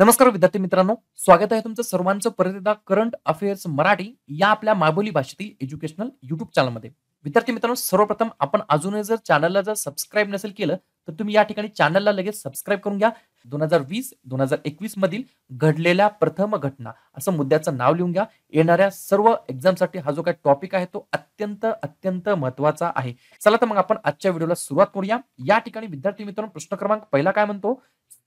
नमस्कार विद्यार्थी मित्रांनो स्वागत आहे तुमचं सर्वांचं परत एकदा करंट अफेअर्स मराठी या आपल्या माबोली भाषेतील एज्युकेशनल युट्यूब चॅनलमध्ये विद्यार्थी मित्रांनो सर्वप्रथम आपण अजूनही जर चॅनलला जर सबस्क्राईब नसेल केलं तर तुम्ही या ठिकाणी चॅनलला लगेच सबस्क्राईब करून घ्या दोन हजार वीस दोन हजार एकवीस मधील घडलेल्या प्रथम घटना असं मुद्द्याचं नाव लिहून घ्या येणाऱ्या सर्व एक्झामसाठी हा जो काही टॉपिक आहे तो अत्यंत अत्यंत महत्वाचा आहे चला तर मग आपण आजच्या व्हिडिओला सुरुवात करूया या ठिकाणी विद्यार्थी मित्रांनो प्रश्न क्रमांक पहिला काय म्हणतो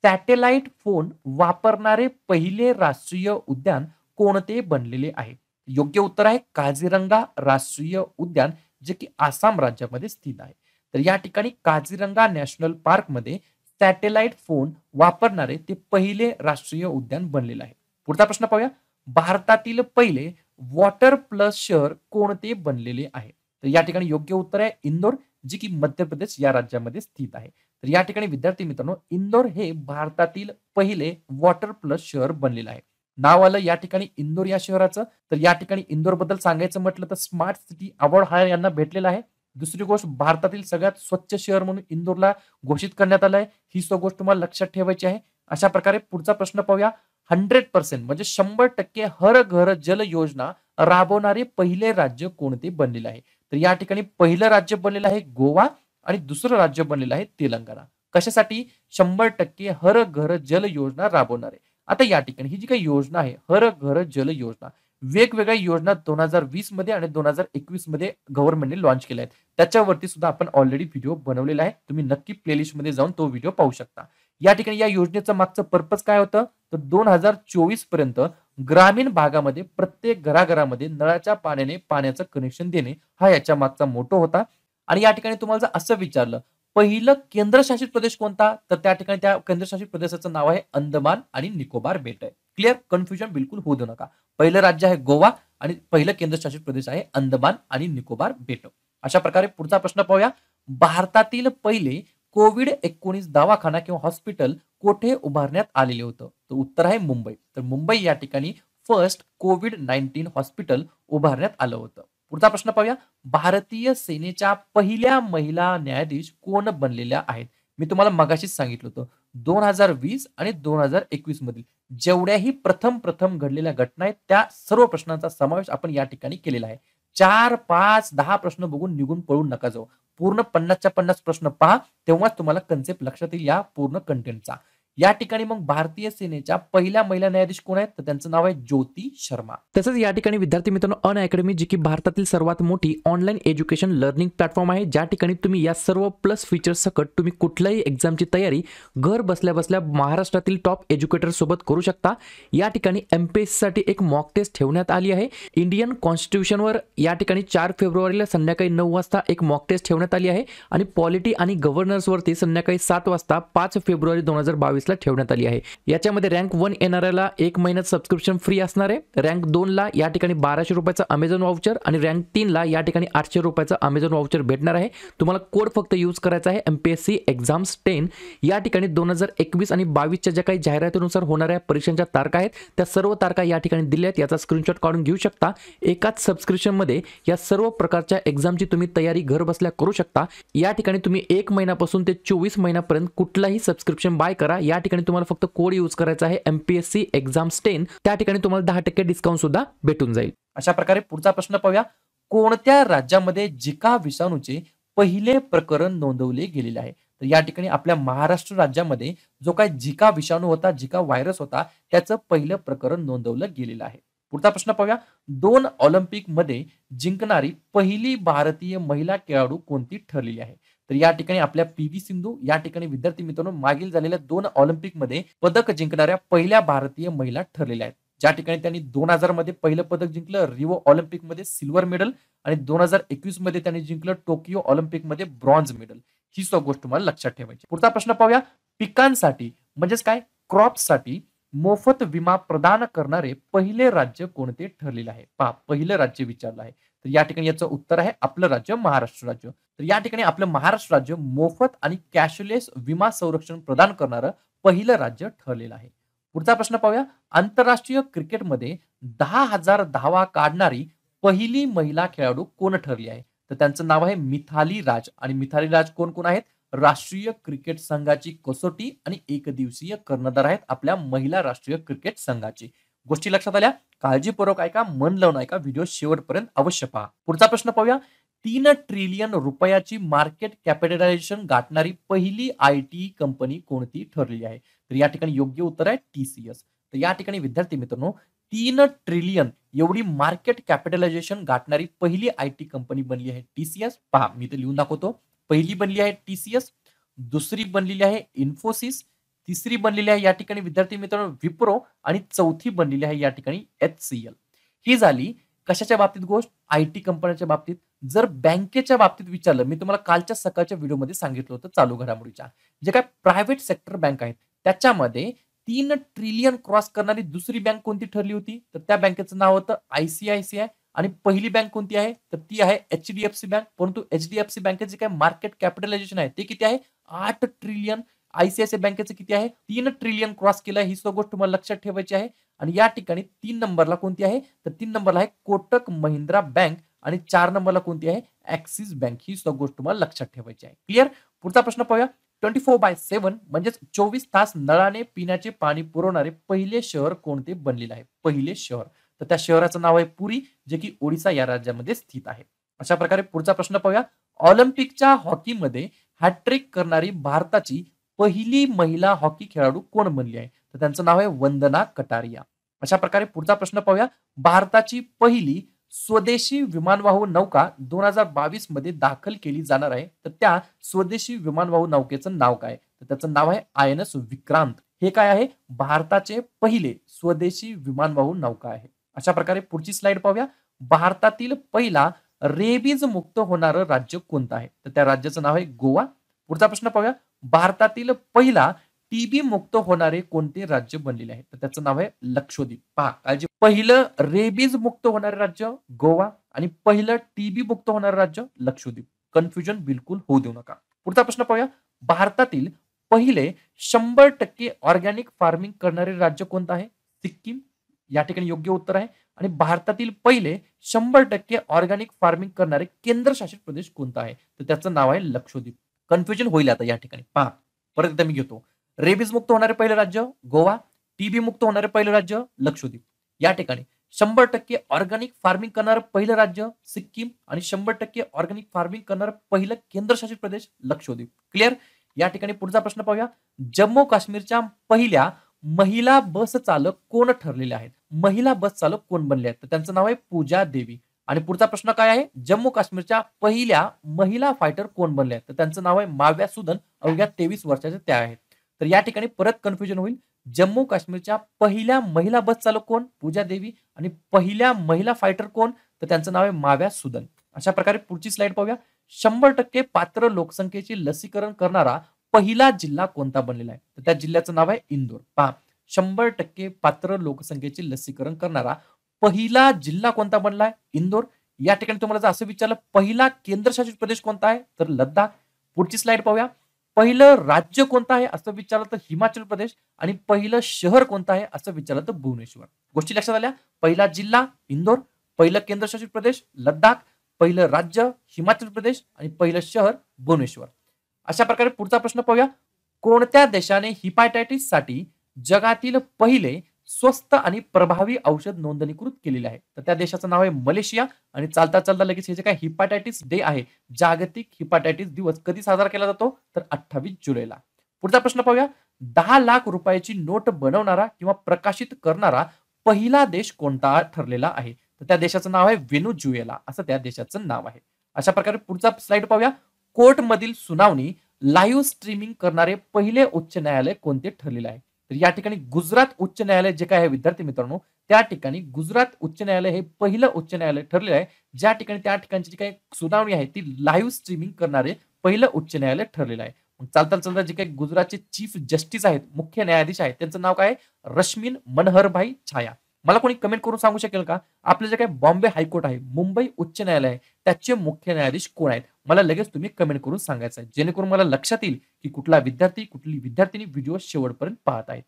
सॅटेलाइट फोन वापरणारे पहिले राष्ट्रीय उद्यान कोणते बनलेले आहे योग्य उत्तर आहे काझीरंगा राष्ट्रीय उद्यान जे की आसाम राज्यामध्ये स्थित आहे तर या ठिकाणी काझीरंगा नॅशनल मध्ये सॅटेलाइट फोन वापरणारे ते पहिले राष्ट्रीय उद्यान बनलेलं आहे पुढचा प्रश्न पाहूया भारतातील पहिले वॉटर प्लस शहर कोणते बनलेले आहे तर या ठिकाणी योग्य उत्तर आहे इंदोर जी की मध्य प्रदेश या राज्यामध्ये स्थित आहे तर या ठिकाणी विद्यार्थी मित्रांनो इंदोर हे भारतातील पहिले वॉटर प्लस शहर बनलेलं आहे नाव आलं या ठिकाणी इंदोर या शहराचं तर या ठिकाणी इंदोर बद्दल सांगायचं म्हटलं तर स्मार्ट सिटी अवॉर्ड हा यांना भेटलेला आहे दुसरी गोष्ट भारतातील सगळ्यात स्वच्छ शहर म्हणून इंदोरला घोषित करण्यात आलंय आहे ही सो गोष्ट तुम्हाला लक्षात ठेवायची आहे अशा प्रकारे पुढचा प्रश्न पाहूया हंड्रेड पर्सेंट म्हणजे शंभर टक्के हर घर जल योजना राबवणारे पहिले राज्य कोणते बनलेले आहे तर या ठिकाणी पहिलं राज्य बनलेलं आहे गोवा आणि दुसरं राज्य बनलेलं आहे तेलंगणा कशासाठी शंभर टक्के हर घर जल योजना राबवणारे आता या ठिकाणी ही जी काही योजना आहे हर घर जल योजना वेगवेगळ्या योजना दोन हजार वीस मध्ये आणि दोन हजार एकवीस मध्ये गव्हर्नमेंटने लॉन्च केल्या आहेत त्याच्यावरती सुद्धा आपण ऑलरेडी व्हिडिओ बनवलेला आहे तुम्ही नक्की प्लेलिस्ट मध्ये जाऊन तो व्हिडिओ पाहू शकता या ठिकाणी या योजनेचं मागचं पर्पज काय होतं तर दोन हजार चोवीस पर्यंत ग्रामीण भागामध्ये प्रत्येक घराघरामध्ये नळाच्या पाण्याने पाण्याचं कनेक्शन देणे हा याच्या मागचा मोठा होता आणि या ठिकाणी तुम्हाला जर असं विचारलं पहिलं केंद्रशासित प्रदेश कोणता तर त्या ठिकाणी त्या केंद्रशासित प्रदेशाचं नाव आहे अंदमान आणि निकोबार बेट आहे क्लिअर कन्फ्युजन बिलकुल होऊ नका पहिलं राज्य आहे गोवा आणि पहिलं केंद्रशासित प्रदेश आहे अंदमान आणि निकोबार बेट अशा प्रकारे पुढचा प्रश्न पाहूया भारतातील पहिले कोविड एकोणीस दवाखाना किंवा हॉस्पिटल कोठे उभारण्यात आलेले होतं तर उत्तर आहे मुंबई तर मुंबई या ठिकाणी फर्स्ट कोविड नाईन्टीन हॉस्पिटल उभारण्यात आलं होतं पुढचा प्रश्न पाहूया भारतीय सेनेच्या पहिल्या महिला न्यायाधीश कोण बनलेल्या आहेत मी तुम्हाला मगाशीच सांगितलं होतं दोन हजार वीस आणि दोन हजार एकवीस मधील जेवढ्याही प्रथम प्रथम घडलेल्या घटना आहेत त्या सर्व प्रश्नांचा समावेश आपण या ठिकाणी केलेला आहे चार पाच दहा प्रश्न बघून निघून पळून नका जाऊ पूर्ण पन्नासच्या पन्नास प्रश्न पहा तेव्हाच तुम्हाला कन्सेप्ट लक्षात येईल या पूर्ण कंटेंटचा या ठिकाणी मग भारतीय सेनेच्या पहिल्या महिला न्यायाधीश कोण आहेत तर त्यांचं नाव आहे ज्योती शर्मा तसंच या ठिकाणी विद्यार्थी मित्रांनो अन अकॅडमी जी की भारतातील सर्वात मोठी ऑनलाईन एज्युकेशन लर्निंग प्लॅटफॉर्म आहे ज्या ठिकाणी तुम्ही या सर्व प्लस फीचर्स सकट तुम्ही कुठल्याही एक्झामची तयारी घर बसल्या बसल्या महाराष्ट्रातील टॉप एज्युकेटर सोबत करू शकता या ठिकाणी एम साठी एक मॉक टेस्ट ठेवण्यात आली आहे इंडियन कॉन्स्टिट्यूशनवर या ठिकाणी चार फेब्रुवारीला संध्याकाळी नऊ वाजता एक मॉक टेस्ट ठेवण्यात आली आहे आणि पॉलिटी आणि वरती संध्याकाळी सात वाजता पाच फेब्रुवारी दोन हजार बावीस ठेवण्यात आली आहे याच्यामध्ये रँक वन येणाऱ्याला एक महिन्यात सबस्क्रिप्शन फ्री असणार आहे रँक दोनला या ठिकाणी बाराशे रुपयाचा अमेझॉन वाउचर आणि रँक तीनला या ठिकाणी आठशे रुपयाचा अमेझॉन वाउचर भेटणार आहे तुम्हाला कोड फक्त यूज करायचा आहे M P S C exams ten या ठिकाणी दोन हजार एकवीस आणि बावीसच्या ज्या काही जाहिरातीनुसार होणाऱ्या परीक्षांच्या तारखा आहेत त्या सर्व तारखा या ठिकाणी दिल्या आहेत याचा स्क्रीनशॉट काढून घेऊ शकता एकाच मध्ये या सर्व प्रकारच्या एक्झामची तुम्ही तयारी घर बसल्या करू शकता या ठिकाणी तुम्ही एक महिन्यापासून ते चोवीस महिन्यापर्यंत कुठलाही सबस्क्रिप्शन बाय करा या या ठिकाणी तुम्हाला फक्त कोड यूज करायचा आहे एमपीएससी एक्झाम स्टेन त्या ठिकाणी तुम्हाला दहा टक्के डिस्काउंट सुद्धा भेटून जाईल अशा प्रकारे पुढचा प्रश्न पाहूया कोणत्या राज्यामध्ये जिका विषाणूचे पहिले प्रकरण नोंदवले गेलेले आहे तर या ठिकाणी आपल्या महाराष्ट्र राज्यामध्ये जो काय जिका विषाणू होता जिका व्हायरस होता त्याचं पहिलं प्रकरण नोंदवलं गेलेलं आहे पुढचा प्रश्न पाहूया दोन ऑलिम्पिक मध्ये जिंकणारी पहिली भारतीय महिला खेळाडू कोणती ठरलेली आहे तर या ठिकाणी आपल्या पी व्ही सिंधू या ठिकाणी विद्यार्थी मित्रांनो मागील झालेल्या दोन ऑलिम्पिकमध्ये पदक जिंकणाऱ्या पहिल्या भारतीय महिला ठरलेल्या आहेत ज्या ठिकाणी त्यांनी दोन हजार मध्ये पहिलं पदक जिंकलं रिओ ऑलिम्पिकमध्ये सिल्वर मेडल आणि दोन हजार एकवीस मध्ये त्यांनी जिंकलं टोकियो ऑलिम्पिकमध्ये ब्रॉन्झ मेडल ही सुद्धा गोष्ट मला लक्षात ठेवायची पुढचा प्रश्न पाहूया पिकांसाठी म्हणजेच काय क्रॉपसाठी मोफत विमा प्रदान करणारे पहिले राज्य कोणते ठरलेले आहे पहा पहिलं राज्य विचारलं आहे तर या ठिकाणी याचं उत्तर आहे आपलं राज्य महाराष्ट्र राज्य तर या ठिकाणी आपलं महाराष्ट्र राज्य मोफत आणि कॅशलेस विमा संरक्षण प्रदान करणारं पहिलं राज्य ठरलेलं आहे पुढचा प्रश्न पाहूया आंतरराष्ट्रीय क्रिकेटमध्ये दहा हजार धावा काढणारी पहिली महिला खेळाडू कोण ठरली आहे तर त्यांचं नाव आहे मिथाली राज आणि मिथाली राज कोण कोण आहेत राष्ट्रीय क्रिकेट संघाची कसोटी आणि एकदिवसीय कर्णधार आहेत आपल्या महिला राष्ट्रीय क्रिकेट संघाची गोष्टी लक्षात आल्या काळजीपूर्वक ऐका मन लावून ऐका व्हिडिओ शेवटपर्यंत अवश्य पहा पुढचा प्रश्न पाहूया तीन ट्रिलियन रुपयाची मार्केट कॅपिटलायझेशन गाठणारी पहिली आय टी कंपनी कोणती ठरली आहे तर या ठिकाणी योग्य उत्तर आहे एस तर या ठिकाणी विद्यार्थी मित्रांनो तीन ट्रिलियन एवढी मार्केट कॅपिटलायझेशन गाठणारी पहिली आय टी कंपनी बनली आहे एस पहा मी तर लिहून दाखवतो पहिली बनली आहे एस दुसरी बनलेली आहे इन्फोसिस तिसरी बनलेली आहे या ठिकाणी विद्यार्थी मित्रांनो विप्रो आणि चौथी बनलेली आहे या ठिकाणी एच सी एल ही झाली कशाच्या बाबतीत गोष्ट आय टी कंपन्यांच्या बाबतीत जर बँकेच्या बाबतीत विचारलं मी तुम्हाला कालच्या सकाळच्या व्हिडिओमध्ये सांगितलं होतं चालू घडामोडीच्या जे काय प्रायव्हेट सेक्टर बँक आहेत त्याच्यामध्ये तीन ट्रिलियन क्रॉस करणारी दुसरी बँक कोणती ठरली होती तर त्या बँकेचं नाव होतं आयसीआयसीआय आणि पहिली बँक कोणती आहे तर ती आहे H D F C bank परंतु एच डी एफ सी बँकेचे काय मार्केट कॅपिटलायझेशन आहे ते किती आहे आठ ट्रिलियन आयसीआयसीआय बँकेचं किती आहे तीन ट्रिलियन क्रॉस केलं ही सुद्धा गोष्ट तुम्हाला लक्षात ठेवायची आहे आणि या ठिकाणी तीन नंबरला कोणती आहे तर तीन नंबरला आहे कोटक महिंद्रा बँक आणि चार नंबरला कोणती आहे ऍक्सिस बँक ही सुद्धा गोष्ट तुम्हाला लक्षात ठेवायची आहे क्लिअर पुढचा प्रश्न पाहूया ट्वेंटी फोर बाय सेव्हन म्हणजेच चोवीस तास नळाने पिण्याचे पाणी पुरवणारे पहिले शहर कोणते बनलेले आहे पहिले शहर तर त्या शहराचं नाव आहे पुरी जे की ओडिसा या राज्यामध्ये स्थित आहे अशा प्रकारे पुढचा प्रश्न पाहूया ऑलिम्पिकच्या हॉकीमध्ये हॅट्रिक करणारी भारताची पहिली महिला हॉकी खेळाडू कोण बनली आहे तर त्यांचं नाव आहे वंदना कटारिया अशा प्रकारे पुढचा प्रश्न पाहूया भारताची पहिली स्वदेशी विमानवाहू नौका दोन हजार बावीस मध्ये दाखल केली जाणार आहे तर त्या स्वदेशी विमानवाहू नौकेचं नाव काय तर त्याचं नाव आहे आय एन एस विक्रांत हे काय आहे भारताचे पहिले स्वदेशी विमानवाहू नौका आहे अशा प्रकारे पुढची स्लाइड पाहूया भारतातील पहिला रेबीज मुक्त होणारं राज्य कोणतं आहे तर त्या राज्याचं नाव आहे गोवा पुढचा प्रश्न पाहूया भारतातील पहिला टीबी मुक्त होणारे कोणते राज्य बनलेले आहे तर त्याचं नाव आहे लक्षद्वीप पहा काळजी पहिलं रेबीज मुक्त होणारे राज्य गोवा आणि पहिलं टीबी मुक्त होणारे राज्य लक्षद्वीप कन्फ्युजन बिलकुल होऊ देऊ नका पुढचा प्रश्न पाहूया भारतातील पहिले शंभर टक्के ऑर्गॅनिक फार्मिंग करणारे राज्य कोणतं आहे सिक्कीम या ठिकाणी योग्य उत्तर आहे आणि भारतातील पहिले शंभर टक्के ऑर्गॅनिक फार्मिंग करणारे केंद्रशासित प्रदेश कोणता आहे तर त्याचं नाव आहे लक्षद्वीप कन्फ्युजन होईल आता या ठिकाणी पहा परत एकदा मी घेतो रेबीज मुक्त होणारे पहिलं राज्य गोवा टीबी मुक्त होणारे पहिलं राज्य लक्षद्वीप या ठिकाणी शंभर टक्के ऑर्गॅनिक फार्मिंग करणार पहिलं राज्य सिक्कीम आणि शंभर टक्के ऑर्गॅनिक फार्मिंग करणारं पहिलं केंद्रशासित प्रदेश लक्षद्वीप क्लिअर या ठिकाणी पुढचा प्रश्न पाहूया जम्मू काश्मीरच्या पहिल्या महिला बस चालक कोण ठरलेल्या आहेत महिला बस चालक कोण बनले आहेत तर त्यांचं नाव आहे पूजा देवी आणि पुढचा प्रश्न काय आहे जम्मू काश्मीरच्या पहिल्या महिला फायटर कोण बनले तर त्यांचं नाव आहे माव्या सुदन अवघ्या तेवीस वर्षाचे त्या आहेत तर या ठिकाणी परत कन्फ्युजन होईल जम्मू काश्मीरच्या पहिल्या महिला बस चालक कोण पूजा देवी आणि पहिल्या महिला फायटर कोण तर त्यांचं नाव आहे माव्या सुदन अशा प्रकारे पुढची स्लाइड पाहूया शंभर टक्के पात्र लोकसंख्येची लसीकरण करणारा पहिला जिल्हा कोणता बनलेला आहे तर त्या जिल्ह्याचं नाव आहे इंदोर पहा शंभर टक्के पात्र लोकसंख्येचे लसीकरण करणारा पहिला जिल्हा कोणता बनला आहे इंदोर या ठिकाणी तुम्हाला जर असं विचारलं पहिला केंद्रशासित प्रदेश कोणता आहे तर लद्दाख पुढची स्लाइड पाहूया पहिलं राज्य कोणतं आहे असं विचारलं तर हिमाचल प्रदेश आणि पहिलं शहर कोणतं आहे असं विचारलं तर भुवनेश्वर गोष्टी लक्षात आल्या पहिला जिल्हा इंदोर पहिलं केंद्रशासित प्रदेश लद्दाख पहिलं राज्य हिमाचल प्रदेश आणि पहिलं शहर भुवनेश्वर अशा प्रकारे पुढचा प्रश्न पाहूया कोणत्या देशाने हिपायटायटिस साठी जगातील पहिले स्वस्त आणि प्रभावी औषध नोंदणीकृत केलेले आहे तर त्या देशाचं नाव आहे मलेशिया आणि चालता चालता लगेच हे जे काय हिपाटायटिस डे आहे जागतिक हिपाटायटिस दिवस कधी साजरा केला जातो तर अठ्ठावीस जुलैला पुढचा प्रश्न पाहूया दहा लाख रुपयाची नोट बनवणारा किंवा प्रकाशित करणारा पहिला देश कोणता ठरलेला आहे तर त्या देशाचं नाव आहे जुएला असं त्या देशाचं नाव आहे अशा प्रकारे पुढचा स्लाइड पाहूया कोर्टमधील सुनावणी लाईव्ह स्ट्रीमिंग करणारे पहिले उच्च न्यायालय कोणते ठरलेले आहे तर या ठिकाणी गुजरात उच्च न्यायालय जे काय आहे विद्यार्थी मित्रांनो त्या ठिकाणी गुजरात उच्च न्यायालय हे पहिलं उच्च न्यायालय ठरलेलं आहे ज्या ठिकाणी त्या ठिकाणची जी काही सुनावणी आहे ती लाईव्ह स्ट्रीमिंग करणारे पहिलं उच्च न्यायालय ठरलेलं आहे चालता चालता जे काही गुजरातचे चीफ जस्टिस आहेत मुख्य न्यायाधीश आहेत त्यांचं नाव काय रश्मीन मनहरभाई छाया मला कोणी कमेंट करून सांगू शकेल का आपलं जे काही बॉम्बे हायकोर्ट आहे मुंबई उच्च न्यायालय आहे त्याचे मुख्य न्यायाधीश कोण आहेत मला लगेच तुम्ही कमेंट करून सांगायचं आहे जेणेकरून मला लक्षात येईल की कुठला विद्यार्थी कुठली विद्यार्थिनी व्हिडिओ शेवटपर्यंत पाहत आहे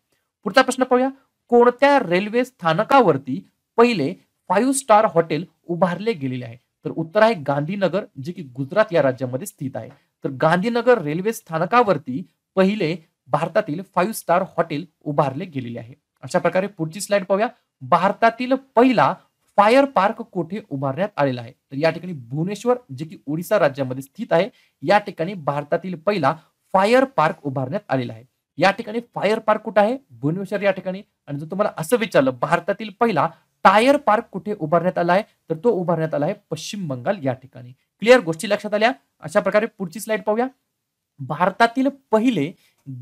पुढचा प्रश्न पाहूया कोणत्या रेल्वे स्थानकावरती पहिले फाईव्ह स्टार हॉटेल उभारले गेलेले आहे तर उत्तर आहे गांधीनगर जे की गुजरात या राज्यामध्ये स्थित आहे तर गांधीनगर रेल्वे स्थानकावरती पहिले भारतातील फाईव्ह स्टार हॉटेल उभारले गेलेले आहे अशा प्रकारे पुढची स्लाइड पाहूया भारतातील पहिला फायर पार्क कोठे उभारण्यात आलेला आहे तर या ठिकाणी भुवनेश्वर जे की ओडिसा राज्यामध्ये स्थित आहे या ठिकाणी भारतातील पहिला फायर पार्क उभारण्यात आलेला आहे या ठिकाणी फायर पार्क कुठे आहे भुवनेश्वर या ठिकाणी आणि जर तुम्हाला असं विचारलं भारतातील पहिला टायर पार्क कुठे उभारण्यात आला आहे तर तो उभारण्यात आला आहे पश्चिम बंगाल या ठिकाणी क्लिअर गोष्टी लक्षात आल्या अशा प्रकारे पुढची स्लाइड पाहूया भारतातील पहिले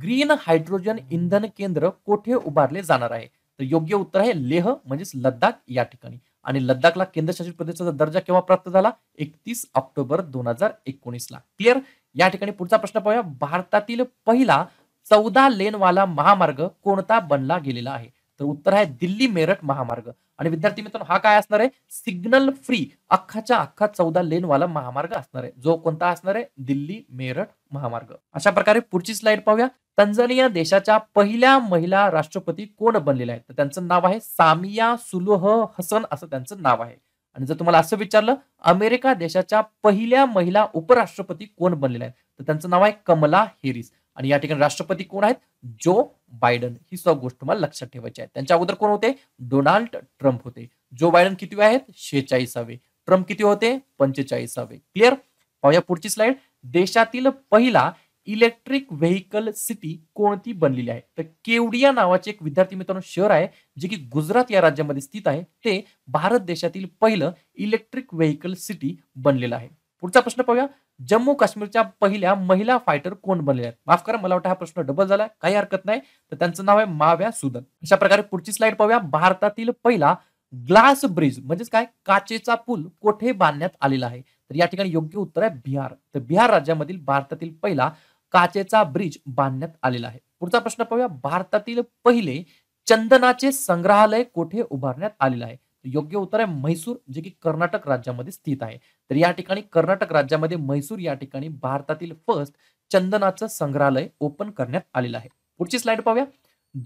ग्रीन हायड्रोजन इंधन केंद्र कोठे उभारले जाणार आहे तर योग्य उत्तर आहे लेह म्हणजेच लद्दाख या ठिकाणी आणि लद्दाखला केंद्रशासित प्रदेशाचा दर्जा केव्हा प्राप्त झाला एकतीस ऑक्टोबर दोन हजार एकोणीस ला क्लिअर या ठिकाणी पुढचा प्रश्न पाहूया भारतातील पहिला चौदा लेनवाला महामार्ग कोणता बनला गेलेला आहे तर उत्तर आहे दिल्ली मेरठ महामार्ग आणि विद्यार्थी मित्रांनो हा काय असणार आहे सिग्नल फ्री अख्खाच्या अख्खा चौदा लेनवाला महामार्ग असणार आहे जो कोणता असणार आहे दिल्ली मेरठ महामार्ग अशा प्रकारे पुढची स्लाइड पाहूया तंजानिया देशाच्या पहिल्या महिला राष्ट्रपती कोण बनलेल्या आहेत तर त्यांचं नाव आहे सामिया सुलुह हसन असं त्यांचं नाव आहे आणि जर तुम्हाला असं विचारलं अमेरिका देशाच्या पहिल्या महिला उपराष्ट्रपती कोण बनलेल्या आहेत तर त्यांचं नाव आहे कमला हेरिस आणि या ठिकाणी राष्ट्रपती कोण आहेत जो बायडन ही सर्व गोष्ट तुम्हाला लक्षात ठेवायची आहे त्यांच्या अगोदर कोण होते डोनाल्ड ट्रम्प होते जो बायडन किती आहेत शेचाळीसावे ट्रम्प किती होते पंचेचाळीसावे क्लिअर पाहूया पुढची स्लाइड देशातील पहिला इलेक्ट्रिक व्हेकल सिटी कोणती बनलेली आहे तर केवडिया नावाचे एक विद्यार्थी मित्रांनो शहर आहे जे की गुजरात या राज्यामध्ये स्थित आहे ते भारत देशातील पहिलं इलेक्ट्रिक व्हेकल सिटी बनलेलं आहे पुढचा प्रश्न पाहूया जम्मू काश्मीरच्या पहिल्या महिला फायटर कोण बनल्या आहेत माफ करा मला वाटतं हा प्रश्न डबल झाला काही हरकत नाही तर त्यांचं नाव आहे माव्या सुदन अशा प्रकारे पुढची स्लाइड पाहूया भारतातील पहिला ग्लास ब्रिज म्हणजेच काय काचेचा पूल कोठे बांधण्यात आलेला आहे तर या ठिकाणी योग्य उत्तर आहे बिहार तर बिहार राज्यामधील भारतातील पहिला काचेचा ब्रिज बांधण्यात आलेला आहे पुढचा प्रश्न पाहूया भारतातील पहिले चंदनाचे संग्रहालय कोठे उभारण्यात आलेलं आहे योग्य उत्तर आहे म्हैसूर जे की कर्नाटक राज्यामध्ये स्थित आहे तर या ठिकाणी कर्नाटक राज्यामध्ये म्हैसूर या ठिकाणी भारतातील फर्स्ट चंदनाचं संग्रहालय ओपन करण्यात आलेलं आहे पुढची स्लाइड पाहूया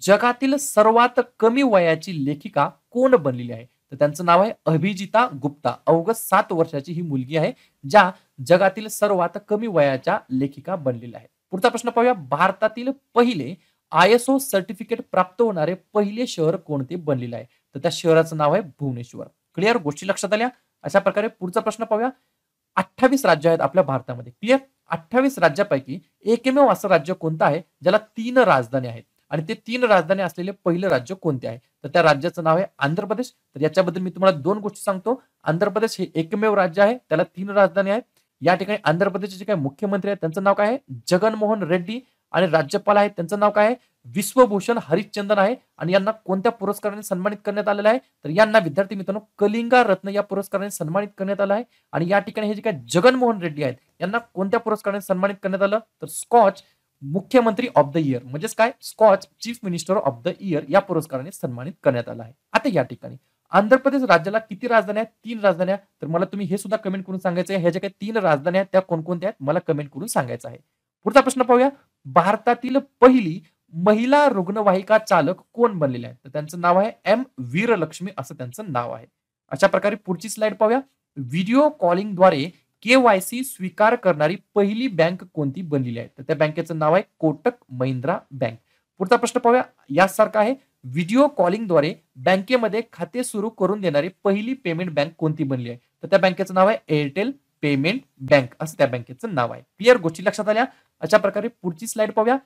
जगातील सर्वात कमी वयाची लेखिका कोण बनलेली आहे तर त्यांचं नाव आहे अभिजिता गुप्ता अवघ सात वर्षाची ही मुलगी आहे ज्या जगातील सर्वात कमी वयाच्या लेखिका बनलेल्या आहेत पुढचा प्रश्न पाहूया भारतातील पहिले आयएसओ सर्टिफिकेट प्राप्त होणारे पहिले शहर कोणते बनलेले आहे तर त्या शहराचं नाव आहे भुवनेश्वर क्लिअर गोष्टी लक्षात आल्या अशा प्रकारे पुढचा प्रश्न पाहूया अठ्ठावीस राज्य आहेत आपल्या भारतामध्ये क्लिअर अठ्ठावीस राज्यापैकी एकमेव असं राज्य कोणतं आहे ज्याला तीन राजधानी आहेत आणि ते तीन राजधानी असलेले पहिलं राज्य कोणते आहे तर त्या राज्याचं नाव आहे आंध्र प्रदेश तर याच्याबद्दल मी तुम्हाला दोन गोष्टी सांगतो आंध्र प्रदेश हे एकमेव राज्य आहे त्याला तीन राजधानी आहेत या ठिकाणी आंध्र प्रदेशचे जे काही मुख्यमंत्री आहेत त्यांचं नाव काय आहे जगनमोहन रेड्डी आणि राज्यपाल आहेत त्यांचं नाव काय आहे विश्वभूषण हरिश्चंदन आहे आणि यांना कोणत्या पुरस्काराने सन्मानित करण्यात आलेलं आहे तर यांना विद्यार्थी मित्रांनो कलिंगा रत्न या पुरस्काराने सन्मानित करण्यात आलं आहे आणि या ठिकाणी हे जे काय जगनमोहन रेड्डी आहेत यांना कोणत्या पुरस्काराने सन्मानित करण्यात आलं तर स्कॉच मुख्यमंत्री ऑफ द इयर म्हणजेच काय Scotch chief minister of the year या पुरस्काराने सन्मानित करण्यात आलं आहे आता या ठिकाणी आंध्र प्रदेश राज्याला किती राजधानी आहेत तीन राजधान्या तर मला तुम्ही हे सुद्धा कमेंट करून सांगायचं आहे ह्या ज्या काही तीन राजधान्या आहेत त्या कोणकोणत्या आहेत मला कमेंट करून सांगायचं आहे पुढचा प्रश्न पाहूया भारतातील पहिली महिला रुग्णवाहिका चालक कोण बनलेले आहे तर त्यांचं नाव आहे एम वीरलक्ष्मी असं त्यांचं नाव आहे अशा प्रकारे पुढची स्लाइड पाहूया व्हिडिओ कॉलिंगद्वारे केवायसी स्वीकार करणारी पहिली बँक कोणती बनलेली आहे तर त्या बँकेचं नाव आहे कोटक महिंद्रा बँक पुढचा प्रश्न पाहूया यासारखा आहे व्हिडिओ कॉलिंगद्वारे बँकेमध्ये खाते सुरू करून देणारी पहिली पेमेंट बँक कोणती बनली आहे तर त्या बँकेचं नाव आहे एअरटेल पेमेंट बँक असं त्या बँकेचं नाव आहे क्लिअर गोष्टी लक्षात आल्या अशा प्रकारे पुढची स्लाइड पाहूया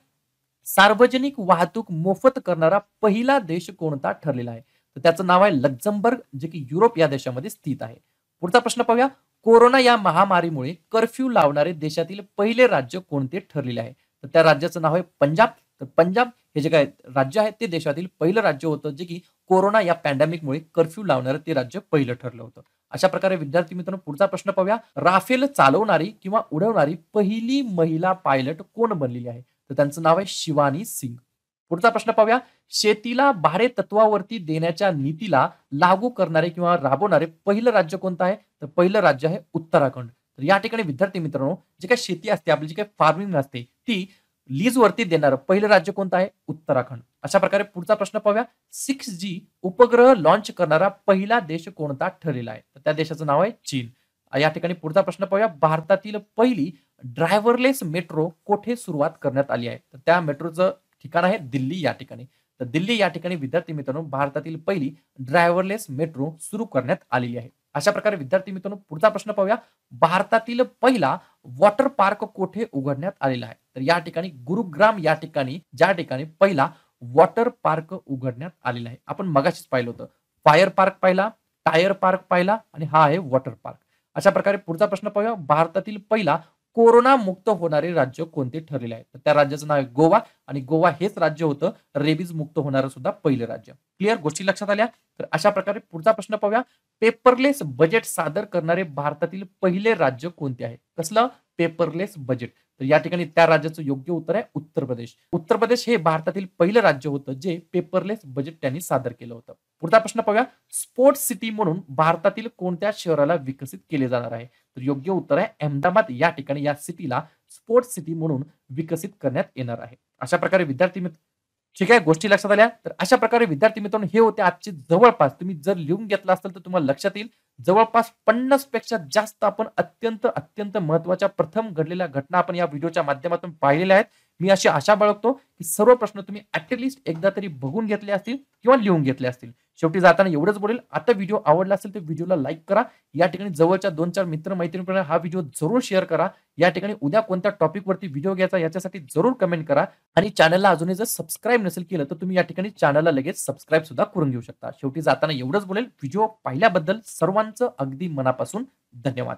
सार्वजनिक वाहतूक मोफत करणारा पहिला देश कोणता ठरलेला आहे तर त्याचं नाव आहे लक्झमबर्ग जे की युरोप या देशामध्ये स्थित आहे पुढचा प्रश्न पाहूया कोरोना या महामारीमुळे कर्फ्यू लावणारे देशातील पहिले राज्य कोणते ठरलेले आहे तर त्या राज्याचं नाव आहे पंजाब तर पंजाब हे जे काय राज्य आहेत ते देशातील पहिलं राज्य होतं जे की कोरोना या पॅन्डेमिकमुळे कर्फ्यू लावणारं ते राज्य पहिलं ठरलं होतं अशा प्रकारे विद्यार्थी मित्रांनो पुढचा प्रश्न पाहूया राफेल चालवणारी किंवा उडवणारी पहिली महिला पायलट कोण बनलेली आहे तर त्यांचं नाव आहे शिवानी सिंग पुढचा प्रश्न पाहूया शेतीला भाडे तत्वावरती देण्याच्या नीतीला लागू करणारे किंवा राबवणारे पहिलं राज्य कोणतं आहे तर पहिलं राज्य आहे उत्तराखंड तर या ठिकाणी विद्यार्थी मित्रांनो जे काही शेती असते आपली जी काही फार्मिंग असते ती लीज वरती देणारं पहिलं राज्य कोणतं आहे उत्तराखंड अशा प्रकारे पुढचा प्रश्न पाहूया सिक्स जी उपग्रह लॉन्च करणारा पहिला देश कोणता ठरलेला आहे तर त्या देशाचं नाव आहे चीन या ठिकाणी पुढचा प्रश्न पाहूया भारतातील पहिली ड्रायव्हरलेस मेट्रो कोठे सुरुवात करण्यात आली आहे तर त्या मेट्रोचं ठिकाण आहे दिल्ली या ठिकाणी तर दिल्ली या ठिकाणी विद्यार्थी मित्रांनो भारतातील पहिली ड्रायव्हरलेस मेट्रो सुरू करण्यात आलेली आहे अशा प्रकारे विद्यार्थी मित्रांनो पुढचा प्रश्न पाहूया भारतातील पहिला वॉटर पार्क कोठे उघडण्यात आलेला आहे तर या ठिकाणी गुरुग्राम या ठिकाणी ज्या ठिकाणी पहिला वॉटर पार्क उघडण्यात आलेला आहे आपण मगाशीच पाहिलं होतं फायर पार्क पाहिला टायर पार्क पाहिला आणि हा आहे वॉटर पार्क अशा प्रकारे पुढचा प्रश्न पाहूया भारतातील पहिला कोरोना मुक्त होणारे राज्य कोणते ठरलेले आहे तर त्या राज्याचं नाव आहे गोवा आणि गोवा हेच राज्य होतं रेबीज मुक्त होणारं सुद्धा पहिलं राज्य क्लिअर गोष्टी लक्षात आल्या तर अशा प्रकारे पुढचा प्रश्न पाहूया पेपरलेस बजेट सादर करणारे भारतातील पहिले राज्य कोणते आहे कसलं पेपरलेस बजेट तर या ठिकाणी त्या राज्याचं योग्य उत्तर आहे उत्तर प्रदेश उत्तर प्रदेश हे भारतातील पहिलं राज्य होतं जे पेपरलेस बजेट त्यांनी सादर केलं होतं पुढचा प्रश्न पाहूया स्पोर्ट सिटी म्हणून भारतातील कोणत्या शहराला विकसित केले जाणार आहे तर योग्य उत्तर आहे अहमदाबाद या ठिकाणी या सिटीला स्पोर्ट सिटी म्हणून विकसित करण्यात येणार आहे अशा प्रकारे विद्यार्थी मित्र ठीक आहे गोष्टी लक्षात आल्या तर अशा प्रकारे विद्यार्थी मित्रांनो हे होते आजचे जवळपास तुम्ही जर लिहून घेतला असेल तर तुम्हाला लक्षात येईल जवळपास पन्नास पेक्षा जास्त आपण अत्यंत अत्यंत महत्वाच्या प्रथम घडलेल्या घटना आपण या व्हिडिओच्या माध्यमातून पाहिलेल्या आहेत मी अशी आशा बाळगतो की सर्व प्रश्न तुम्ही ऍटलिस्ट एकदा तरी बघून घेतले असतील किंवा लिहून घेतले असतील शेवटी जाताना एवढंच बोलेल आता व्हिडिओ आवडला असेल तर व्हिडिओला लाईक करा या ठिकाणी जवळच्या दोन चार मित्र मैत्रिणी हा व्हिडिओ जरूर शेअर करा या ठिकाणी उद्या कोणत्या वरती व्हिडिओ घ्यायचा याच्यासाठी जरूर कमेंट करा आणि चॅनलला अजूनही जर सबस्क्राईब नसेल केलं तर तुम्ही या ठिकाणी चॅनलला लगेच सबस्क्राईब सुद्धा करून घेऊ शकता शेवटी जाताना एवढंच बोलेल व्हिडिओ पाहिल्याबद्दल सर्वांचं अगदी मनापासून धन्यवाद